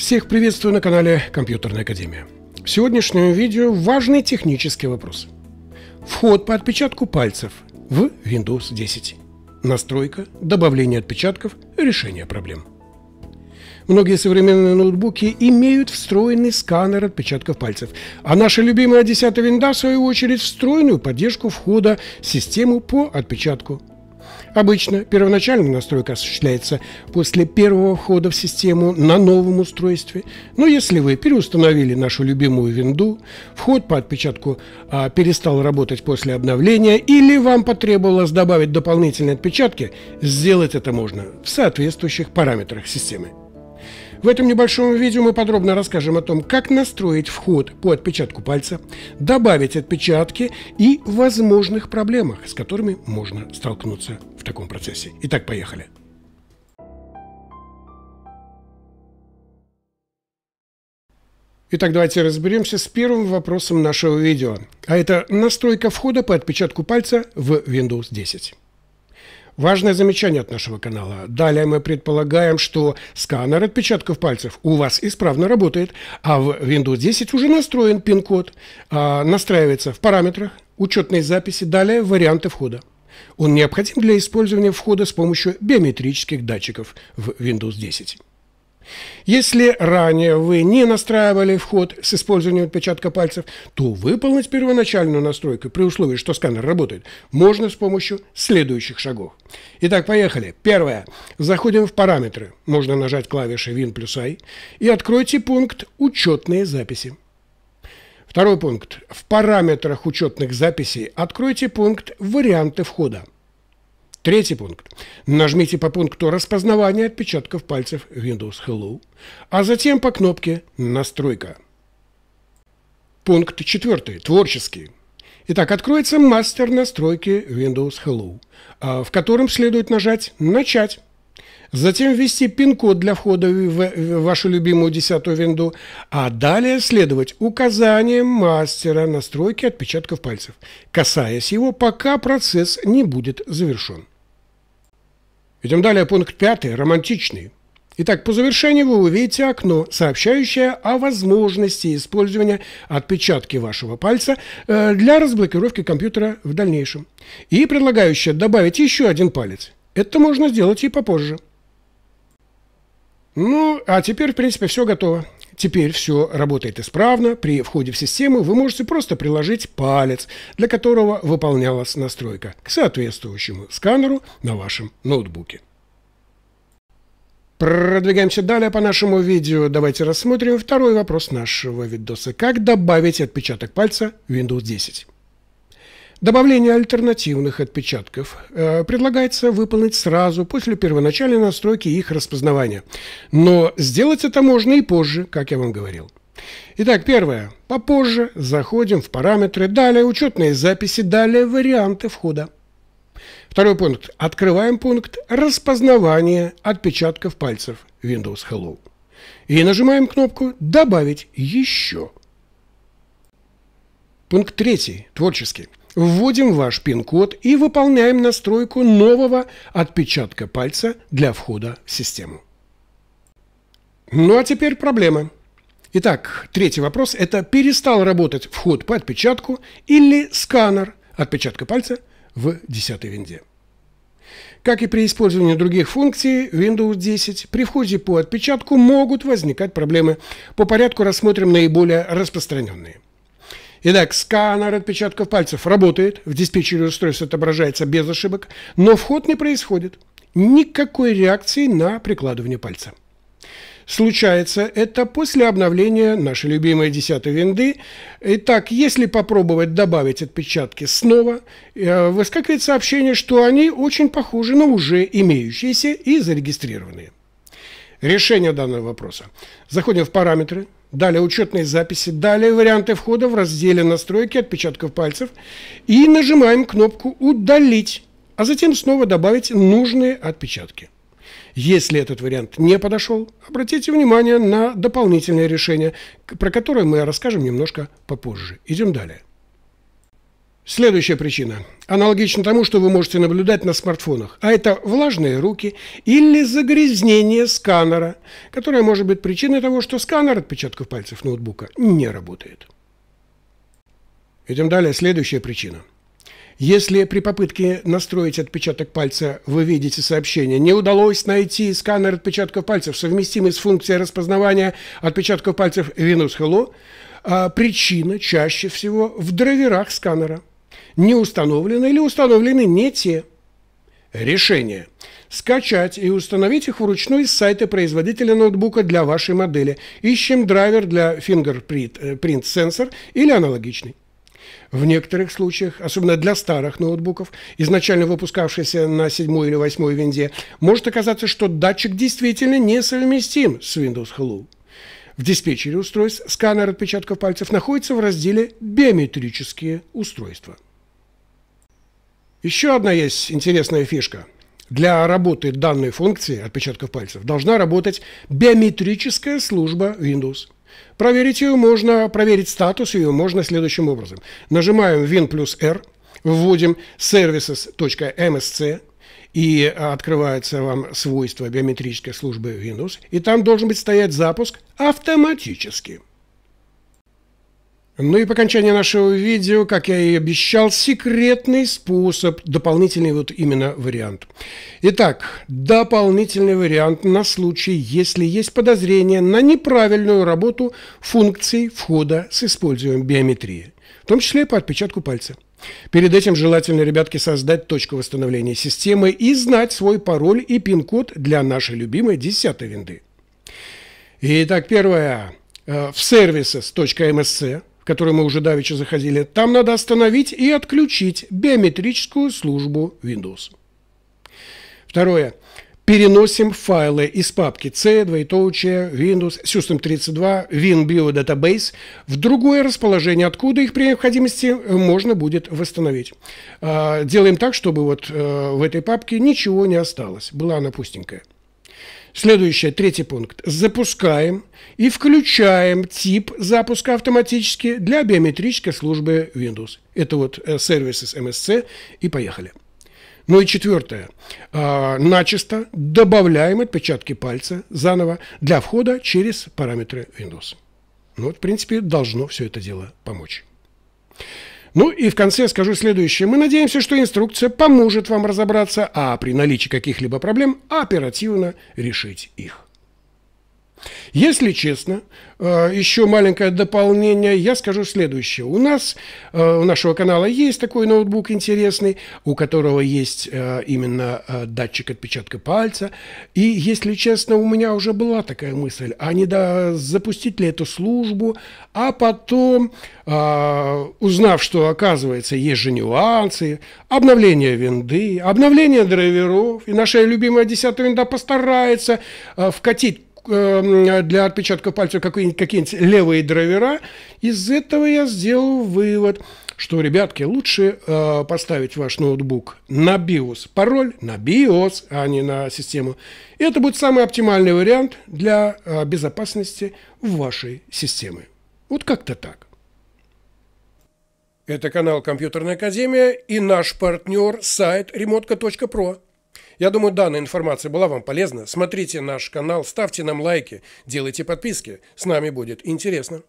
Всех приветствую на канале Компьютерная Академия. В сегодняшнем видео важный технический вопрос. Вход по отпечатку пальцев в Windows 10. Настройка, добавление отпечатков, решение проблем. Многие современные ноутбуки имеют встроенный сканер отпечатков пальцев, а наша любимая 10 винда, в свою очередь, встроенную поддержку входа в систему по отпечатку Обычно первоначальная настройка осуществляется после первого входа в систему на новом устройстве, но если вы переустановили нашу любимую винду, вход по отпечатку а, перестал работать после обновления или вам потребовалось добавить дополнительные отпечатки, сделать это можно в соответствующих параметрах системы. В этом небольшом видео мы подробно расскажем о том, как настроить вход по отпечатку пальца, добавить отпечатки и возможных проблемах, с которыми можно столкнуться в таком процессе. Итак, поехали. Итак, давайте разберемся с первым вопросом нашего видео. А это настройка входа по отпечатку пальца в Windows 10. Важное замечание от нашего канала. Далее мы предполагаем, что сканер отпечатков пальцев у вас исправно работает, а в Windows 10 уже настроен пин-код, а, настраивается в параметрах, учетной записи, далее варианты входа. Он необходим для использования входа с помощью биометрических датчиков в Windows 10. Если ранее вы не настраивали вход с использованием отпечатка пальцев, то выполнить первоначальную настройку при условии, что сканер работает, можно с помощью следующих шагов. Итак, поехали. Первое. Заходим в параметры. Можно нажать клавиши Win плюс I и откройте пункт «Учетные записи». Второй пункт. В параметрах учетных записей откройте пункт «Варианты входа». Третий пункт. Нажмите по пункту распознавания отпечатков пальцев Windows Hello, а затем по кнопке «Настройка». Пункт четвертый. Творческий. Итак, откроется мастер настройки Windows Hello, а, в котором следует нажать «Начать». Затем ввести пин-код для входа в вашу любимую десятую винду, а далее следовать указаниям мастера настройки отпечатков пальцев, касаясь его, пока процесс не будет завершен. Идем далее, пункт пятый, романтичный. Итак, по завершению вы увидите окно, сообщающее о возможности использования отпечатки вашего пальца э, для разблокировки компьютера в дальнейшем и предлагающее добавить еще один палец – это можно сделать и попозже. Ну, а теперь, в принципе, все готово. Теперь все работает исправно. При входе в систему вы можете просто приложить палец, для которого выполнялась настройка, к соответствующему сканеру на вашем ноутбуке. Продвигаемся далее по нашему видео. Давайте рассмотрим второй вопрос нашего видоса. Как добавить отпечаток пальца в Windows 10? Добавление альтернативных отпечатков э, предлагается выполнить сразу после первоначальной настройки их распознавания. Но сделать это можно и позже, как я вам говорил. Итак, первое. Попозже заходим в параметры, далее учетные записи, далее варианты входа. Второй пункт. Открываем пункт распознавания отпечатков пальцев Windows Hello. И нажимаем кнопку «Добавить еще». Пункт третий. Творческий. Вводим ваш пин-код и выполняем настройку нового отпечатка пальца для входа в систему. Ну а теперь проблема. Итак, третий вопрос – это перестал работать вход по отпечатку или сканер отпечатка пальца в 10 винде. Как и при использовании других функций Windows 10, при входе по отпечатку могут возникать проблемы. По порядку рассмотрим наиболее распространенные – Итак, сканер отпечатков пальцев работает, в диспетчере устройство отображается без ошибок, но вход не происходит. Никакой реакции на прикладывание пальца. Случается это после обновления нашей любимой 10 винды. Итак, если попробовать добавить отпечатки снова, э, выскакивает сообщение, что они очень похожи на уже имеющиеся и зарегистрированные решения данного вопроса. Заходим в параметры, далее учетные записи, далее варианты входа в разделе настройки отпечатков пальцев и нажимаем кнопку «Удалить», а затем снова добавить нужные отпечатки. Если этот вариант не подошел, обратите внимание на дополнительное решение, про которое мы расскажем немножко попозже. Идем далее. Следующая причина аналогично тому, что вы можете наблюдать на смартфонах, а это влажные руки или загрязнение сканера, которое может быть причиной того, что сканер отпечатков пальцев ноутбука не работает. Идем далее, следующая причина. Если при попытке настроить отпечаток пальца вы видите сообщение «Не удалось найти сканер отпечатков пальцев, совместимый с функцией распознавания отпечатков пальцев Venus Hello», а причина чаще всего в драйверах сканера – не установлены или установлены не те. Решение. Скачать и установить их вручную с сайта производителя ноутбука для вашей модели. Ищем драйвер для Fingerprint э, сенсор или аналогичный. В некоторых случаях, особенно для старых ноутбуков, изначально выпускавшихся на седьмой или восьмой винде, может оказаться, что датчик действительно несовместим с Windows Hello. В диспетчере устройств сканер отпечатков пальцев находится в разделе «Биометрические устройства». Еще одна есть интересная фишка. Для работы данной функции отпечатков пальцев должна работать биометрическая служба Windows. Проверить ее можно, проверить статус ее можно следующим образом. Нажимаем Win плюс R, вводим services.msc, и открывается вам свойство биометрической службы Windows, и там должен быть стоять запуск автоматически – ну и по окончании нашего видео, как я и обещал, секретный способ, дополнительный вот именно вариант. Итак, дополнительный вариант на случай, если есть подозрение на неправильную работу функций входа с использованием биометрии, в том числе и по отпечатку пальца. Перед этим желательно, ребятки, создать точку восстановления системы и знать свой пароль и пин-код для нашей любимой десятой винды. Итак, первое. Э, в сервисе с .MSC в который мы уже давеча заходили, там надо остановить и отключить биометрическую службу Windows. Второе. Переносим файлы из папки C, двоеточие, Windows, System32, WinBio в другое расположение, откуда их при необходимости э, можно будет восстановить. А, делаем так, чтобы вот э, в этой папке ничего не осталось. Была она пустенькая. Следующее, третий пункт. Запускаем и включаем тип запуска автоматически для биометрической службы Windows. Это вот Services э, MSC и поехали. Ну и четвертое. А, начисто добавляем отпечатки пальца заново для входа через параметры Windows. Ну вот, в принципе, должно все это дело помочь. Ну и в конце скажу следующее. Мы надеемся, что инструкция поможет вам разобраться, а при наличии каких-либо проблем оперативно решить их. Если честно, э, еще маленькое дополнение, я скажу следующее. У нас, э, у нашего канала есть такой ноутбук интересный, у которого есть э, именно датчик отпечатка пальца. И, если честно, у меня уже была такая мысль, а не да, запустить ли эту службу, а потом, узнав, что, оказывается, есть же нюансы, обновление винды, обновление драйверов, и наша любимая 10 винда постарается вкатить Эм, для отпечатков пальцев какие-нибудь какие левые драйвера. Из этого я сделал вывод, что, ребятки, лучше э, поставить ваш ноутбук на BIOS. Пароль на BIOS, а не на систему. И это будет самый оптимальный вариант для э, безопасности вашей системы. Вот как-то так. Это канал «Компьютерная академия» и наш партнер сайт remotka.pro. Я думаю, данная информация была вам полезна. Смотрите наш канал, ставьте нам лайки, делайте подписки. С нами будет интересно.